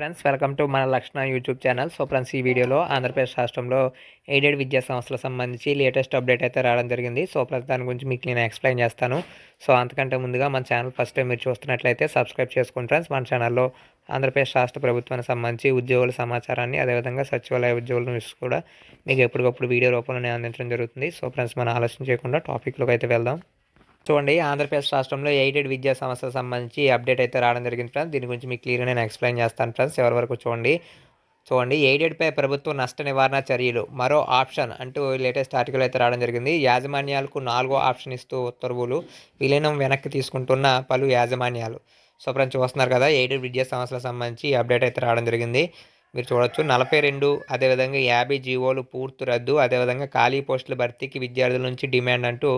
friends welcome to మన లక్షణ YouTube channel so friends ఈ వీడియోలో ఆంధ్రప్రదేశ్ రాష్ట్రంలో ఎయిడెడ్ విద్యా సంస్థల సంబంధించి లేటెస్ట్ అప్డేట్ అయితే రావడం జరిగింది సో ప్రతి దాని గురించి మీకు నేను ఎక్స్ప్లెయిన్ చేస్తాను సో అంతకంటే ముందుగా మన ఛానల్ ఫస్ట్ టైం మీరు చూస్తున్నట్లయితే సబ్స్క్రైబ్ చేసుకోండి ఫ్రెండ్స్ మన ఛానల్లో ఆంధ్రప్రదేశ్ రాష్ట్ర ప్రభుత్వానికి సంబంధించి ఉద్యోగుల సమాచారాన్ని అదేవిధంగా సచివాలయ ఉద్యోగుల నుంచి కూడా మీకు ఎప్పటికప్పుడు వీడియో రూపంలో అందించడం జరుగుతుంది సో ఫ్రెండ్స్ మనం ఆలోచన చేయకుండా టాపిక్లోకి అయితే వెళ్దాం చూడండి ఆంధ్రప్రదేశ్ రాష్ట్రంలో ఎయిడెడ్ విద్యా సంస్థ సంబంధించి అప్డేట్ అయితే రావడం జరిగింది ఫ్రెండ్స్ దీని గురించి మీకు క్లియర్గా నేను ఎక్స్ప్లెయిన్ చేస్తాను ఫ్రెండ్స్ ఎవరి వరకు చూడండి చూడండి ఎయిడెడ్పై ప్రభుత్వం నష్ట నివారణ చర్యలు మరో ఆప్షన్ అంటూ లేటెస్ట్ ఆర్టికల్ అయితే రావడం జరిగింది యాజమాన్యాలకు నాలుగో ఆప్షన్ ఇస్తూ ఉత్తర్వులు విలీనం వెనక్కి తీసుకుంటున్న పలు యాజమాన్యాలు సో ఫ్రెండ్స్ చూస్తున్నారు కదా ఎయిడెడ్ విద్యా సంస్థలకు సంబంధించి అప్డేట్ అయితే రావడం జరిగింది మీరు చూడొచ్చు నలభై రెండు అదేవిధంగా యాభై జీవోలు పూర్తి రద్దు అదేవిధంగా ఖాళీ పోస్టుల భర్తీకి విద్యార్థుల నుంచి డిమాండ్ అంటూ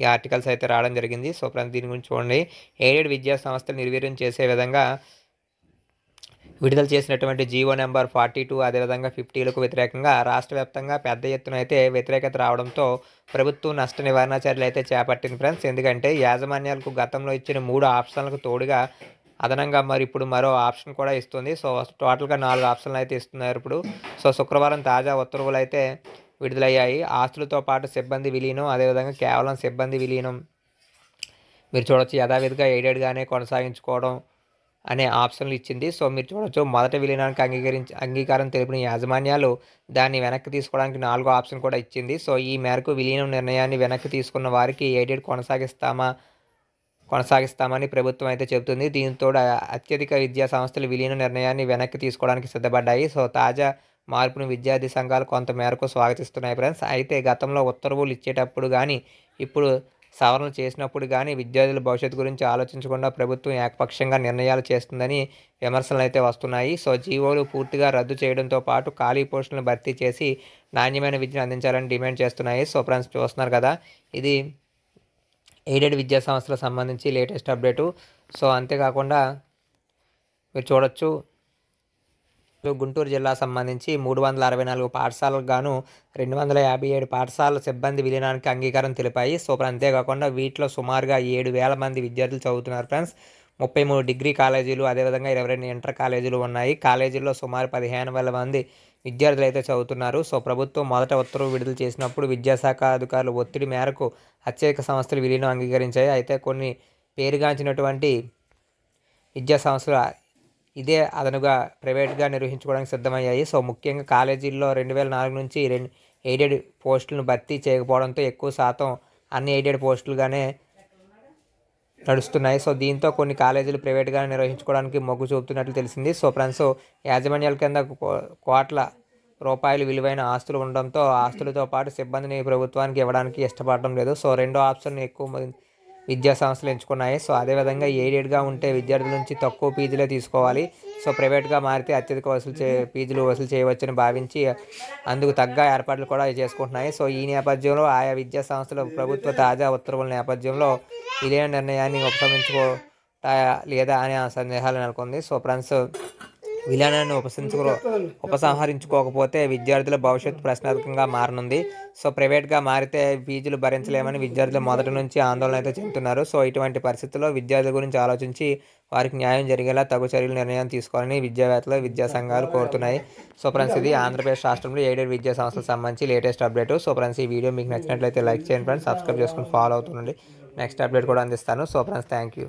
ఈ ఆర్టికల్స్ అయితే రావడం జరిగింది సో ప్రతి దీని గురించి చూడండి ఎయిడెడ్ విద్యా సంస్థలు నిర్వీర్యం చేసే విధంగా విడుదల చేసినటువంటి జీవో నెంబర్ ఫార్టీ టూ అదేవిధంగా ఫిఫ్టీలకు వ్యతిరేకంగా రాష్ట్ర వ్యాప్తంగా పెద్ద ఎత్తున అయితే వ్యతిరేకత రావడంతో ప్రభుత్వం నష్ట నివారణ చర్యలు అయితే చేపట్టింది ఫ్రెండ్స్ ఎందుకంటే యాజమాన్యాలకు గతంలో ఇచ్చిన మూడు ఆప్షన్లకు తోడుగా అదనంగా మరి ఇప్పుడు మరో ఆప్షన్ కూడా ఇస్తుంది సో టోటల్గా నాలుగు ఆప్షన్లు అయితే ఇస్తున్నారు ఇప్పుడు సో శుక్రవారం తాజా ఉత్తర్వులు అయితే విడుదలయ్యాయి ఆస్తులతో పాటు సిబ్బంది విలీనం అదేవిధంగా కేవలం సిబ్బంది విలీనం మీరు చూడవచ్చు యథావిధిగా ఎయిడెడ్గానే కొనసాగించుకోవడం అనే ఆప్షన్లు ఇచ్చింది సో మీరు చూడొచ్చు మొదట విలీనానికి అంగీకరించి అంగీకారం తెలిపిన యాజమాన్యాలు దాన్ని వెనక్కి తీసుకోవడానికి నాలుగో ఆప్షన్ కూడా ఇచ్చింది సో ఈ మేరకు విలీనం నిర్ణయాన్ని వెనక్కి తీసుకున్న వారికి ఎయిడెడ్ కొనసాగిస్తామా కొనసాగిస్తామని ప్రభుత్వం అయితే చెబుతుంది దీంతో అత్యధిక విద్యా సంస్థలు విలీన నిర్ణయాన్ని వెనక్కి తీసుకోవడానికి సిద్ధపడ్డాయి సో తాజా మార్పును విద్యార్థి సంఘాలు కొంతమేరకు స్వాగతిస్తున్నాయి ఫ్రెండ్స్ అయితే గతంలో ఉత్తర్వులు ఇచ్చేటప్పుడు కానీ ఇప్పుడు సవరణలు చేసినప్పుడు కానీ విద్యార్థుల భవిష్యత్తు గురించి ఆలోచించకుండా ప్రభుత్వం ఏకపక్షంగా నిర్ణయాలు చేస్తుందని విమర్శలు అయితే వస్తున్నాయి సో జీవోలు పూర్తిగా రద్దు చేయడంతో పాటు ఖాళీ పోస్టులను భర్తీ చేసి నాణ్యమైన విద్యను అందించాలని డిమాండ్ చేస్తున్నాయి సో ఫ్రెండ్స్ చూస్తున్నారు కదా ఇది ఎయిడెడ్ విద్యా సంస్థలకు సంబంధించి లేటెస్ట్ అప్డేటు సో అంతేకాకుండా మీరు చూడొచ్చు గుంటూరు జిల్లా సంబంధించి మూడు వందల అరవై నాలుగు పాఠశాలకు గాను రెండు వందల యాభై ఏడు పాఠశాల సిబ్బంది విలీనానికి అంగీకారం తెలిపాయి సో అంతేకాకుండా వీటిలో సుమారుగా ఏడు వేల మంది విద్యార్థులు చదువుతున్నారు ఫ్రెండ్స్ ముప్పై మూడు డిగ్రీ కాలేజీలు అదేవిధంగా ఇరవై రెండు ఇంటర్ కాలేజీలు ఉన్నాయి కాలేజీల్లో సుమారు పదిహేను వేల మంది విద్యార్థులు అయితే చదువుతున్నారు సో ప్రభుత్వం మొదట ఉత్తర్వు విడుదల చేసినప్పుడు విద్యాశాఖ అధికారులు ఒత్తిడి మేరకు అత్యధిక సంస్థలు విలీనం అంగీకరించాయి అయితే కొన్ని పేరుగాంచినటువంటి విద్యా సంస్థలు ఇదే అదనుగా ప్రైవేట్గా నిర్వహించుకోవడానికి సిద్ధమయ్యాయి సో ముఖ్యంగా కాలేజీల్లో రెండు వేల నాలుగు నుంచి రెండు ఎయిడెడ్ పోస్టులను భర్తీ చేయకపోవడంతో ఎక్కువ శాతం అన్ని ఎయిడెడ్ పోస్టులుగానే నడుస్తున్నాయి సో దీంతో కొన్ని కాలేజీలు ప్రైవేట్గా నిర్వహించుకోవడానికి మొగ్గు చూపుతున్నట్లు తెలిసింది సో ఫ్రెండ్స్ యాజమాన్యాల కింద కోట్ల రూపాయలు విలువైన ఆస్తులు ఉండడంతో ఆస్తులతో పాటు సిబ్బందిని ప్రభుత్వానికి ఇవ్వడానికి ఇష్టపడడం లేదు సో రెండో ఆప్షన్ ఎక్కువ విద్యా సంస్థలు ఎంచుకున్నాయి సో అదేవిధంగా ఎయిడెడ్గా ఉంటే విద్యార్థుల నుంచి తక్కువ ఫీజులే తీసుకోవాలి సో ప్రైవేట్గా మారితే అత్యధిక వసూలు చే ఫీజులు వసూలు చేయవచ్చని భావించి అందుకు తగ్గ ఏర్పాట్లు కూడా చేసుకుంటున్నాయి సో ఈ నేపథ్యంలో ఆయా విద్యా సంస్థలు ప్రభుత్వ తాజా ఉత్తర్వుల నేపథ్యంలో ఇదే నిర్ణయాన్ని ఉపసంహరించుకో లేదా అనే సందేహాలు నెలకొంది సో ఫ్రెండ్స్ విధానాన్ని ఉపసంచుకో ఉపసంహరించుకోకపోతే విద్యార్థుల భవిష్యత్తు ప్రశ్నార్థకంగా మారనుంది సో ప్రైవేట్గా మారితే ఫీజులు భరించలేమని విద్యార్థులు మొదటి నుంచి ఆందోళన అయితే చెందుతున్నారు సో ఇటువంటి పరిస్థితుల్లో విద్యార్థుల గురించి ఆలోచించి వారికి న్యాయం జరిగేలా తగు చర్యలు నిర్ణయం తీసుకోవాలని విద్యావేత్తలు విద్యా సంఘాలు కోరుతున్నాయి సో ఫ్రెండ్స్ ఇది ఆంధ్రప్రదేశ్ రాష్ట్రంలో ఏడేడు విద్యా సంస్థలకు సంబంధించి లేటెస్ట్ అప్డేట్ సో ఫ్రెండ్స్ ఈ వీడియో మీకు నచ్చినట్లయితే లైక్ చేయండి ఫ్రెండ్స్ సబ్స్క్రైబ్ చేసుకుని ఫాలో అవుతుండండి నెక్స్ట్ అప్డేట్ కూడా అందిస్తాను సో ఫ్రెండ్స్ థ్యాంక్ యూ